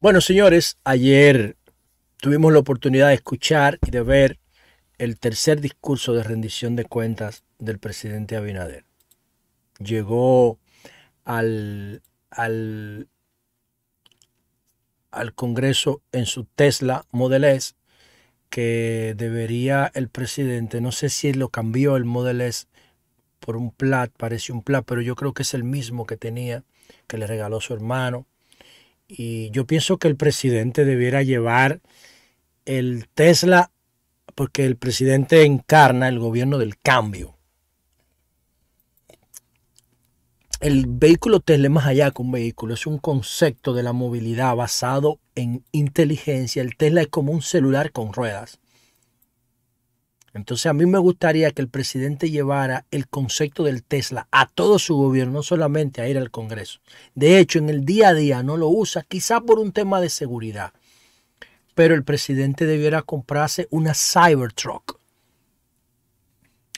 Bueno, señores, ayer tuvimos la oportunidad de escuchar y de ver el tercer discurso de rendición de cuentas del presidente Abinader. Llegó al, al, al Congreso en su Tesla Model S, que debería el presidente, no sé si lo cambió el Model S por un plat, parece un plat, pero yo creo que es el mismo que tenía, que le regaló su hermano y yo pienso que el presidente debiera llevar el Tesla, porque el presidente encarna el gobierno del cambio. El vehículo Tesla es más allá que un vehículo, es un concepto de la movilidad basado en inteligencia. El Tesla es como un celular con ruedas. Entonces a mí me gustaría que el presidente llevara el concepto del Tesla a todo su gobierno, no solamente a ir al Congreso. De hecho, en el día a día no lo usa, quizá por un tema de seguridad. Pero el presidente debiera comprarse una Cybertruck.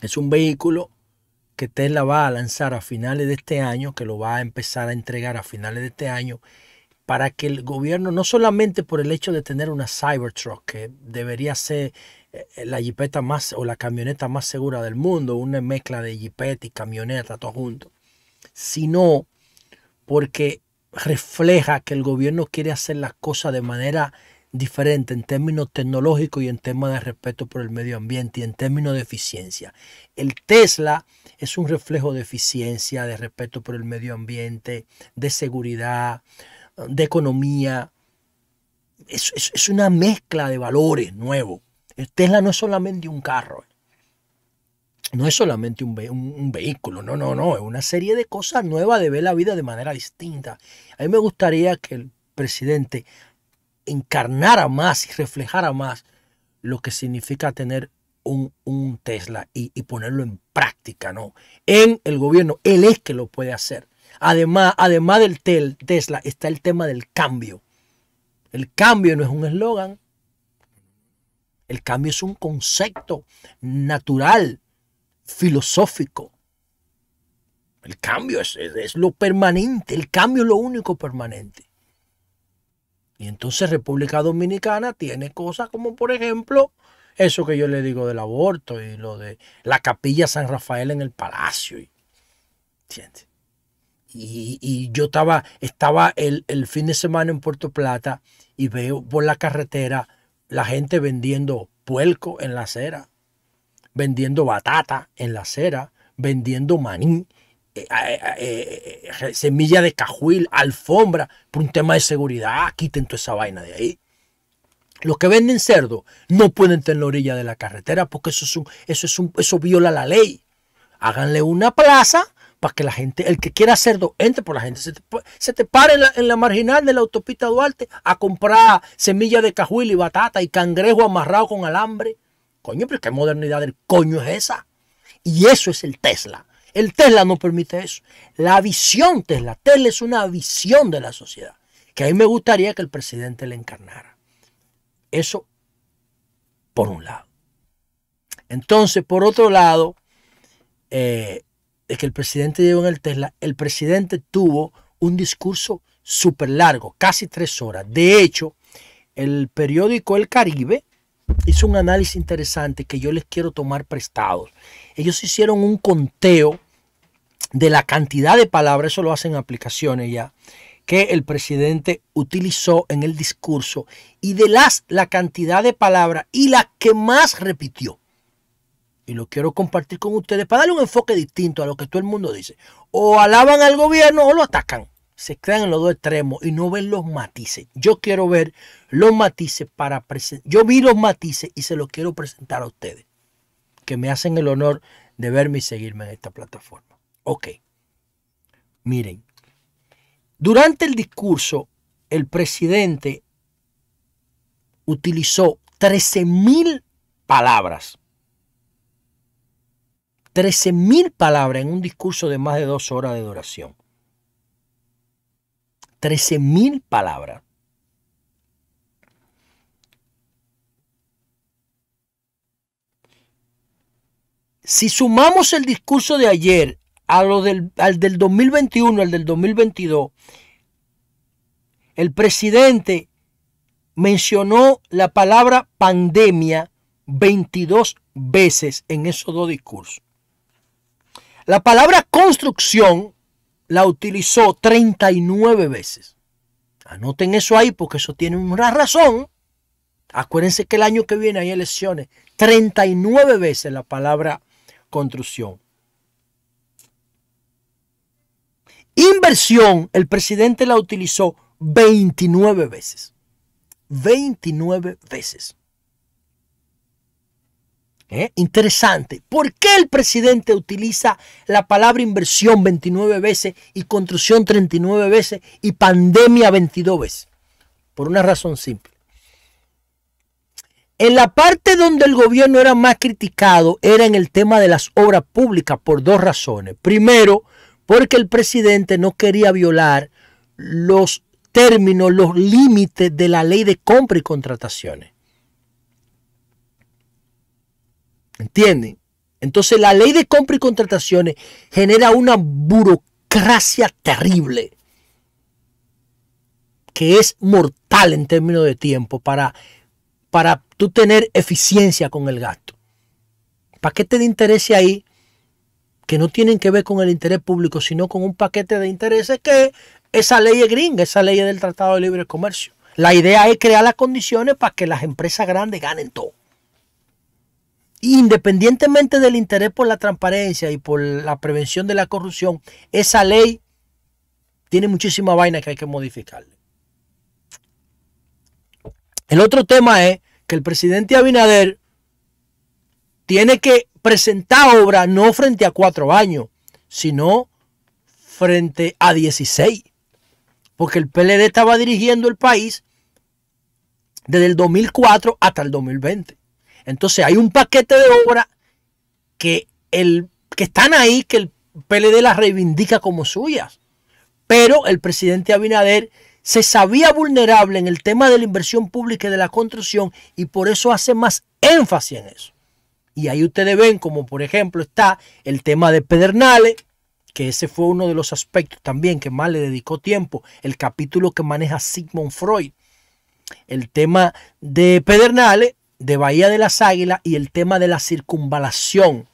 Es un vehículo que Tesla va a lanzar a finales de este año, que lo va a empezar a entregar a finales de este año, para que el gobierno, no solamente por el hecho de tener una Cybertruck, que debería ser eh, la jeepeta más o la camioneta más segura del mundo, una mezcla de jipeta y camioneta, todo junto, sino porque refleja que el gobierno quiere hacer las cosas de manera diferente en términos tecnológicos y en temas de respeto por el medio ambiente y en términos de eficiencia. El Tesla es un reflejo de eficiencia, de respeto por el medio ambiente, de seguridad, de economía. Es, es una mezcla de valores nuevos. Tesla no es solamente un carro, no es solamente un, vehículo, no, no, no, es una serie de cosas nuevas de ver la vida de manera distinta. A mí me gustaría que el presidente encarnara más y reflejara más lo que significa tener un, Tesla y, ponerlo en práctica, ¿no? En el gobierno, él es que lo puede hacer. Además, además del Tesla está el tema del cambio. El cambio no es un eslogan, el cambio es un concepto natural, filosófico. El cambio es, lo permanente, el cambio es lo único permanente. Y entonces República Dominicana tiene cosas como, por ejemplo, eso que yo le digo del aborto y lo de la capilla San Rafael en el palacio. Y, Y, yo estaba, estaba el, el fin de semana en Puerto Plata y veo por la carretera la gente vendiendo puerco en la acera, vendiendo batata en la acera, vendiendo maní, eh, eh, eh, semilla de cajuil, alfombra, por un tema de seguridad, quiten toda esa vaina de ahí. Los que venden cerdo no pueden tener la orilla de la carretera porque eso, es un, eso, es un, eso viola la ley. Háganle una plaza para que la gente, el que quiera ser entre por la gente. Se te, pare en la, marginal de la autopista Duarte a comprar semillas de cajuil y batata y cangrejo amarrado con alambre. Coño, pero qué modernidad del coño es esa. Y eso es el Tesla. El Tesla no permite eso. La visión Tesla. Tesla es una visión de la sociedad. Que a mí me gustaría que el presidente le encarnara. Eso por un lado. Entonces, por otro lado, eh, que el presidente llegó en el Tesla, el presidente tuvo un discurso súper largo, casi tres horas. De hecho, el periódico El Caribe hizo un análisis interesante que yo les quiero tomar prestado. Ellos hicieron un conteo de la cantidad de palabras, eso lo hacen aplicaciones ya, que el presidente utilizó en el discurso y de las la cantidad de palabras y la que más repitió y lo quiero compartir con ustedes para darle un enfoque distinto a lo que todo el mundo dice. O alaban al gobierno o lo atacan. Se quedan en los dos extremos y no ven los matices. Yo quiero ver los matices para presentar. Yo vi los matices y se los quiero presentar a ustedes, que me hacen el honor de verme y seguirme en esta plataforma. Ok. Miren, durante el discurso, el presidente utilizó 13.000 palabras 13.000 palabras en un discurso de más de dos horas de duración. 13.000 palabras. Si sumamos el discurso de ayer a lo al del 2021, al del 2022, el presidente mencionó la palabra pandemia 22 veces en esos dos discursos. La palabra construcción la utilizó 39 veces. Anoten eso ahí porque eso tiene una razón. Acuérdense que el año que viene hay elecciones. 39 veces la palabra construcción. Inversión, el presidente la utilizó 29 veces. 29 veces. ¿Eh? Interesante. ¿Por qué el presidente utiliza la palabra inversión 29 veces y construcción 39 veces y pandemia 22 veces? Por una razón simple. En la parte donde el gobierno era más criticado era en el tema de las obras públicas por dos razones. Primero, porque el presidente no quería violar los términos, los límites de la ley de compra y contrataciones. ¿Entienden? Entonces la ley de compra y contrataciones genera una burocracia terrible que es mortal en términos de tiempo para, para tú tener eficiencia con el gasto. Paquete de intereses ahí que no tienen que ver con el interés público, sino con un paquete de intereses que esa ley de gringa, esa ley del Tratado de Libre Comercio. La idea es crear las condiciones para que las empresas grandes ganen todo independientemente del interés por la transparencia y por la prevención de la corrupción, esa ley tiene muchísima vaina que hay que modificarle. El otro tema es que el presidente Abinader tiene que presentar obra no frente a cuatro años, sino frente a 16. Porque el PLD estaba dirigiendo el país desde el 2004 hasta el 2020. Entonces hay un paquete de obras que, el, que están ahí, que el PLD las reivindica como suyas. Pero el presidente Abinader se sabía vulnerable en el tema de la inversión pública y de la construcción y por eso hace más énfasis en eso. Y ahí ustedes ven como por ejemplo está el tema de Pedernales, que ese fue uno de los aspectos también que más le dedicó tiempo, el capítulo que maneja Sigmund Freud. El tema de Pedernales, de Bahía de las Águilas y el tema de la circunvalación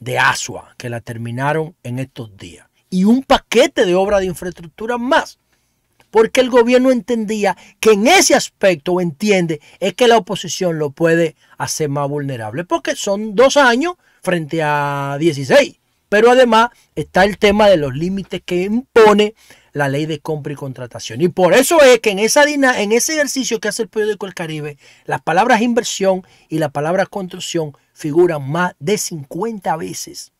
de Asua, que la terminaron en estos días. Y un paquete de obras de infraestructura más. Porque el gobierno entendía que en ese aspecto, o entiende, es que la oposición lo puede hacer más vulnerable. Porque son dos años frente a 16. Pero además está el tema de los límites que impone la ley de compra y contratación. Y por eso es que en, esa en ese ejercicio que hace el periódico El Caribe, las palabras inversión y la palabra construcción figuran más de 50 veces.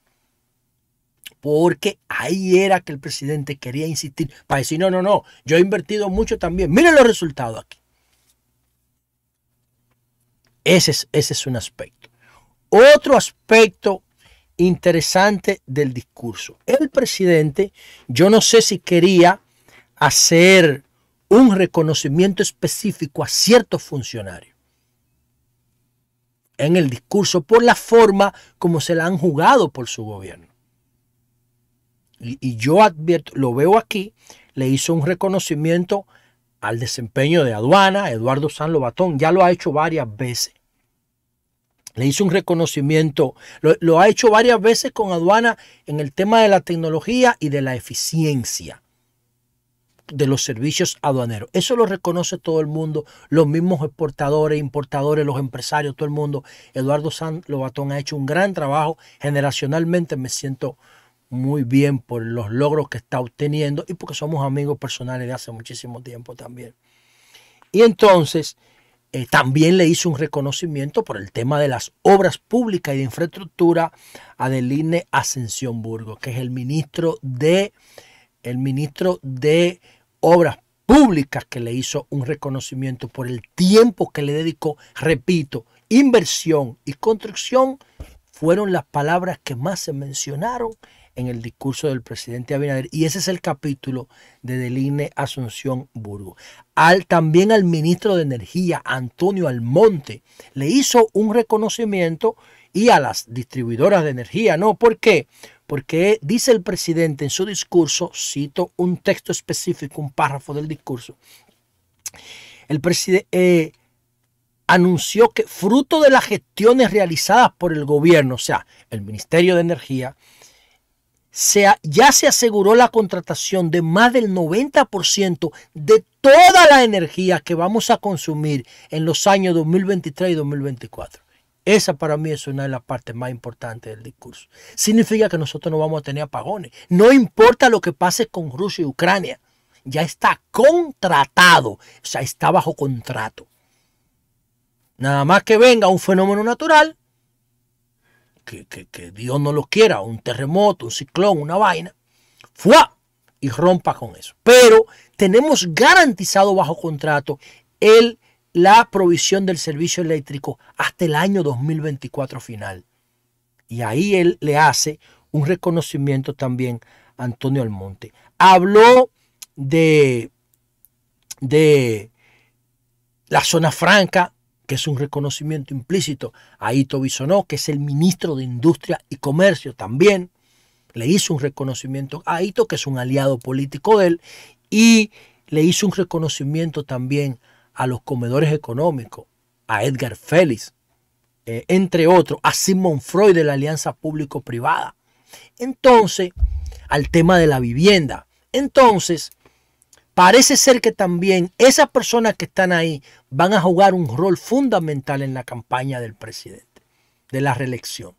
Porque ahí era que el presidente quería insistir para decir, no, no, no, yo he invertido mucho también. Miren los resultados aquí. Ese es, ese es un aspecto. Otro aspecto interesante del discurso. El presidente, yo no sé si quería hacer un reconocimiento específico a ciertos funcionarios en el discurso por la forma como se la han jugado por su gobierno. Y, yo advierto, lo veo aquí, le hizo un reconocimiento al desempeño de aduana, Eduardo San Lobatón, ya lo ha hecho varias veces le hizo un reconocimiento, lo, ha hecho varias veces con aduana en el tema de la tecnología y de la eficiencia de los servicios aduaneros. Eso lo reconoce todo el mundo, los mismos exportadores, importadores, los empresarios, todo el mundo. Eduardo San Lobatón ha hecho un gran trabajo. Generacionalmente me siento muy bien por los logros que está obteniendo y porque somos amigos personales de hace muchísimo tiempo también. Y entonces, eh, también le hizo un reconocimiento por el tema de las obras públicas y de infraestructura a Deline Ascensión Burgos, que es el ministro de el ministro de Obras Públicas que le hizo un reconocimiento por el tiempo que le dedicó, repito, inversión y construcción fueron las palabras que más se mencionaron en el discurso del presidente Abinader. Y ese es el capítulo de Deline Asunción Burgo. Al, también al ministro de Energía, Antonio Almonte, le hizo un reconocimiento y a las distribuidoras de energía, ¿no? ¿Por qué? Porque dice el presidente en su discurso, cito un texto específico, un párrafo del discurso, el presidente eh, anunció que fruto de las gestiones realizadas por el gobierno, o sea, el Ministerio de Energía, ya se aseguró la contratación de más del 90% de toda la energía que vamos a consumir en los años 2023 y 2024. Esa para mí es una de las partes más importantes del discurso. Significa que nosotros no vamos a tener apagones. No importa lo que pase con Rusia y Ucrania. Ya está contratado. O sea, está bajo contrato. Nada más que venga un fenómeno natural que, Dios no lo quiera, un terremoto, un ciclón, una vaina, ¡fua! y rompa con eso. Pero tenemos garantizado bajo contrato el, la provisión del servicio eléctrico hasta el año 2024 final. Y ahí él le hace un reconocimiento también a Antonio Almonte. Habló de, de la zona franca, que es un reconocimiento implícito a Ito Bisonó, que es el ministro de Industria y Comercio también. Le hizo un reconocimiento a Ito, que es un aliado político de él, y le hizo un reconocimiento también a los comedores económicos, a Edgar Félix, eh, entre otros, a Simon Freud de la Alianza Público-Privada. Entonces, al tema de la vivienda. Entonces, Parece ser que también esas personas que están ahí van a jugar un rol fundamental en la campaña del presidente, de la reelección.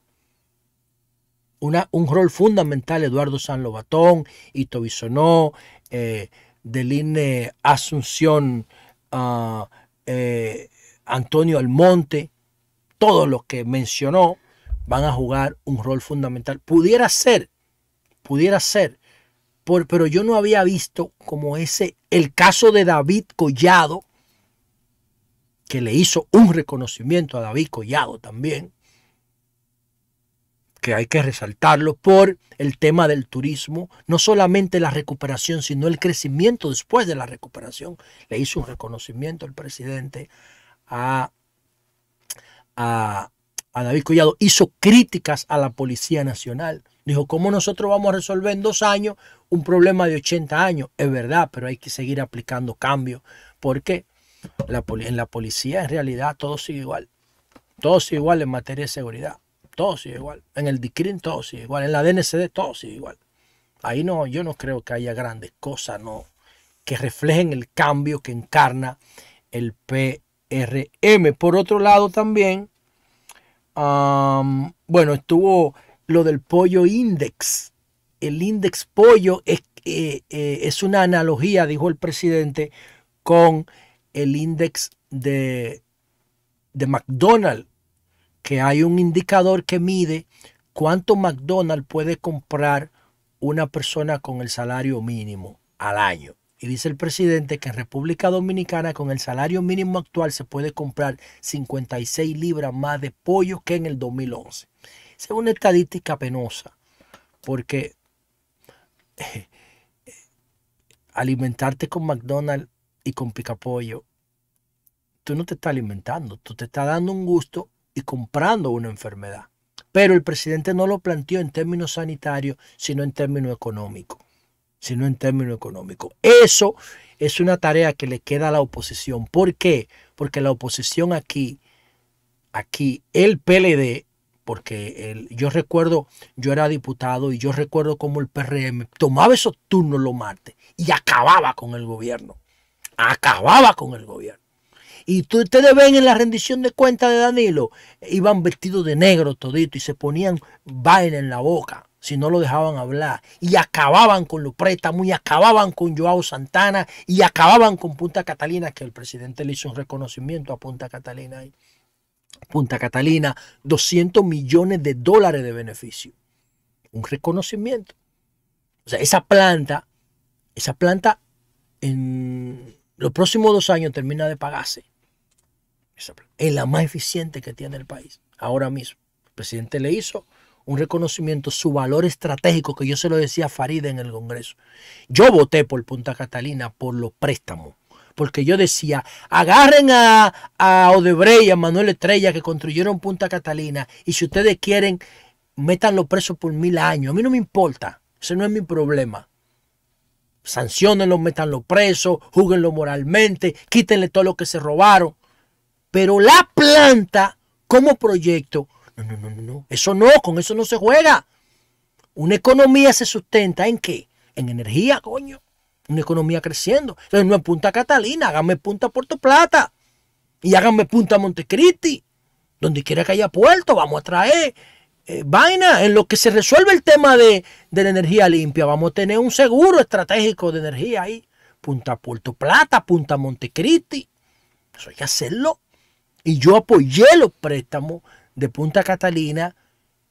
un rol fundamental Eduardo San Lobatón, Ito Bisonó, eh, Deline Asunción, ah, eh, Antonio Almonte, todos los que mencionó van a jugar un rol fundamental. Pudiera ser, pudiera ser pero yo no había visto como ese, el caso de David Collado, que le hizo un reconocimiento a David Collado también, que hay que resaltarlo por el tema del turismo, no solamente la recuperación, sino el crecimiento después de la recuperación. Le hizo un reconocimiento el presidente a, a, a David Collado, hizo críticas a la Policía Nacional. Dijo, ¿cómo nosotros vamos a resolver en dos años un problema de 80 años, es verdad, pero hay que seguir aplicando cambios. porque La, en la policía en realidad todo sigue igual. Todo sigue igual en materia de seguridad. Todo sigue igual. En el DICRIN todo sigue igual. En la DNCD todo sigue igual. Ahí no, yo no creo que haya grandes cosas no, que reflejen el cambio que encarna el PRM. Por otro lado también, bueno, estuvo lo del pollo index el índice pollo eh, eh, es, una analogía, dijo el presidente, con el índice de, de McDonald's, que hay un indicador que mide cuánto McDonald's puede comprar una persona con el salario mínimo al año. Y dice el presidente que en República Dominicana con el salario mínimo actual se puede comprar 56 libras más de pollo que en el 2011. Esa es una estadística penosa, porque alimentarte con McDonald's y con picapollo, tú no te estás alimentando, tú te estás dando un gusto y comprando una enfermedad. Pero el presidente no lo planteó en términos sanitarios, sino en términos económicos. Sino en términos económicos. Eso es una tarea que le queda a la oposición. ¿Por qué? Porque la oposición aquí, aquí, el PLD porque yo recuerdo, yo era diputado y yo recuerdo cómo el PRM tomaba esos turnos los martes y acababa con el gobierno. Acababa con el gobierno. Y tú, ustedes ven en la rendición de cuentas de Danilo, iban vestidos de negro todito y se ponían vaina en la boca si no lo dejaban hablar. Y acababan con los préstamos, y acababan con Joao Santana, y acababan con Punta Catalina, que el presidente le hizo un reconocimiento a Punta Catalina ahí. Punta Catalina, 200 millones de dólares de beneficio. Un reconocimiento. O sea, esa planta, esa planta en los próximos dos años termina de pagarse. Es la más eficiente que tiene el país ahora mismo. El presidente le hizo un reconocimiento, su valor estratégico, que yo se lo decía a Farida en el Congreso. Yo voté por Punta Catalina por los préstamos porque yo decía, agarren a, a Odebrecht, a Manuel Estrella, que construyeron Punta Catalina, y si ustedes quieren, métanlo preso por mil años. A mí no me importa, ese no es mi problema. Sancionenlo, métanlo preso, júguenlo moralmente, quítenle todo lo que se robaron. Pero la planta como proyecto, no, no, no, no, eso no, con eso no se juega. Una economía se sustenta en qué? En energía, coño una economía creciendo. Entonces no en Punta Catalina, háganme Punta Puerto Plata y háganme Punta Montecristi. Donde quiera que haya puerto, vamos a traer eh, vaina. En lo que se resuelve el tema de, de la energía limpia, vamos a tener un seguro estratégico de energía ahí. Punta Puerto Plata, Punta Montecristi. Eso hay que hacerlo. Y yo apoyé los préstamos de Punta Catalina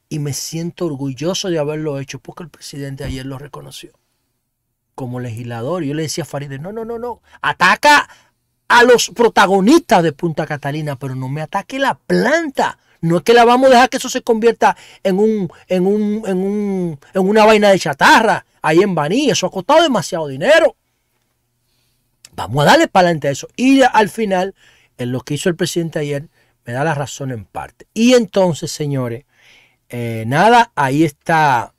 y me siento orgulloso de haberlo hecho porque el presidente ayer lo reconoció como legislador. Yo le decía a Farideh, no, no, no, no, ataca a los protagonistas de Punta Catalina, pero no me ataque la planta. No es que la vamos a dejar que eso se convierta en, un, en, un, en, un, en una vaina de chatarra ahí en Baní. Eso ha costado demasiado dinero. Vamos a darle para adelante a eso. Y al final, en lo que hizo el presidente ayer, me da la razón en parte. Y entonces, señores, eh, nada, ahí está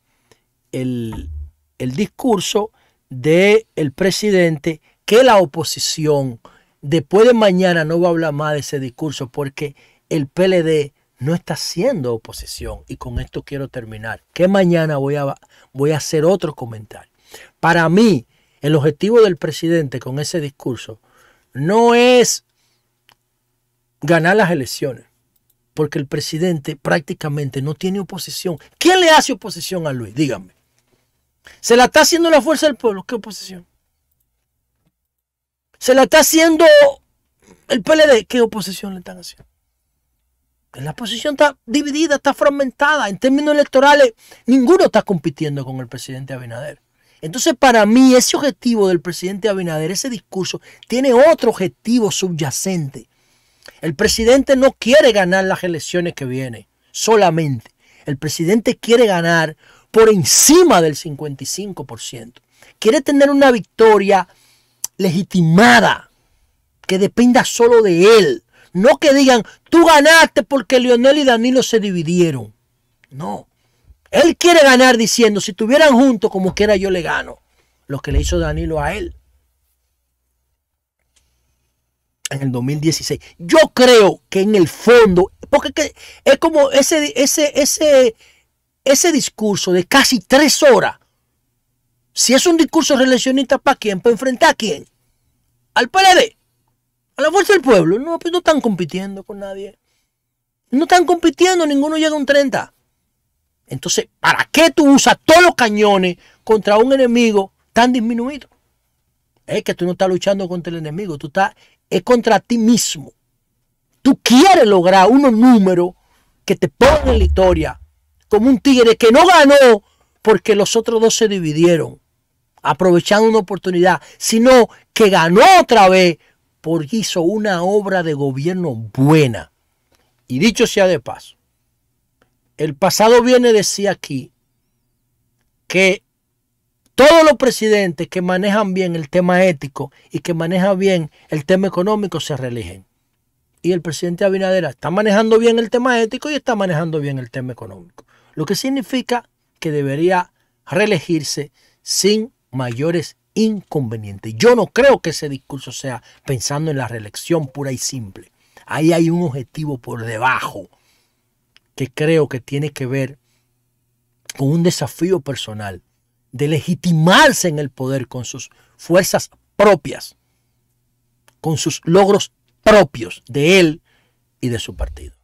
el, el discurso del el presidente que la oposición después de mañana no va a hablar más de ese discurso porque el PLD no está haciendo oposición. Y con esto quiero terminar, que mañana voy a, voy a hacer otro comentario. Para mí, el objetivo del presidente con ese discurso no es ganar las elecciones, porque el presidente prácticamente no tiene oposición. ¿Quién le hace oposición a Luis? Díganme. Se la está haciendo la fuerza del pueblo. ¿Qué oposición? Se la está haciendo el PLD. ¿Qué oposición le están haciendo? La oposición está dividida, está fragmentada. En términos electorales, ninguno está compitiendo con el presidente Abinader. Entonces, para mí, ese objetivo del presidente Abinader, ese discurso, tiene otro objetivo subyacente. El presidente no quiere ganar las elecciones que vienen solamente. El presidente quiere ganar por encima del 55%. Quiere tener una victoria legitimada, que dependa solo de él. No que digan, tú ganaste porque Lionel y Danilo se dividieron. No. Él quiere ganar diciendo, si estuvieran juntos, como quiera yo le gano. Lo que le hizo Danilo a él. En el 2016. Yo creo que en el fondo, porque es como ese, ese, ese, ese discurso de casi tres horas, si es un discurso relacionista, ¿para quién? ¿Para enfrentar a quién? Al PLD, a la fuerza del pueblo. No, pues no están compitiendo con nadie. No están compitiendo, ninguno llega a un 30. Entonces, ¿para qué tú usas todos los cañones contra un enemigo tan disminuido? Es que tú no estás luchando contra el enemigo, tú estás, es contra ti mismo. Tú quieres lograr unos números que te pongan en la historia como un tigre que no ganó porque los otros dos se dividieron, aprovechando una oportunidad, sino que ganó otra vez porque hizo una obra de gobierno buena. Y dicho sea de paso, el pasado viene decía aquí que todos los presidentes que manejan bien el tema ético y que manejan bien el tema económico se reeligen. Y el presidente Abinadera está manejando bien el tema ético y está manejando bien el tema económico lo que significa que debería reelegirse sin mayores inconvenientes. Yo no creo que ese discurso sea pensando en la reelección pura y simple. Ahí hay un objetivo por debajo que creo que tiene que ver con un desafío personal de legitimarse en el poder con sus fuerzas propias, con sus logros propios de él y de su partido.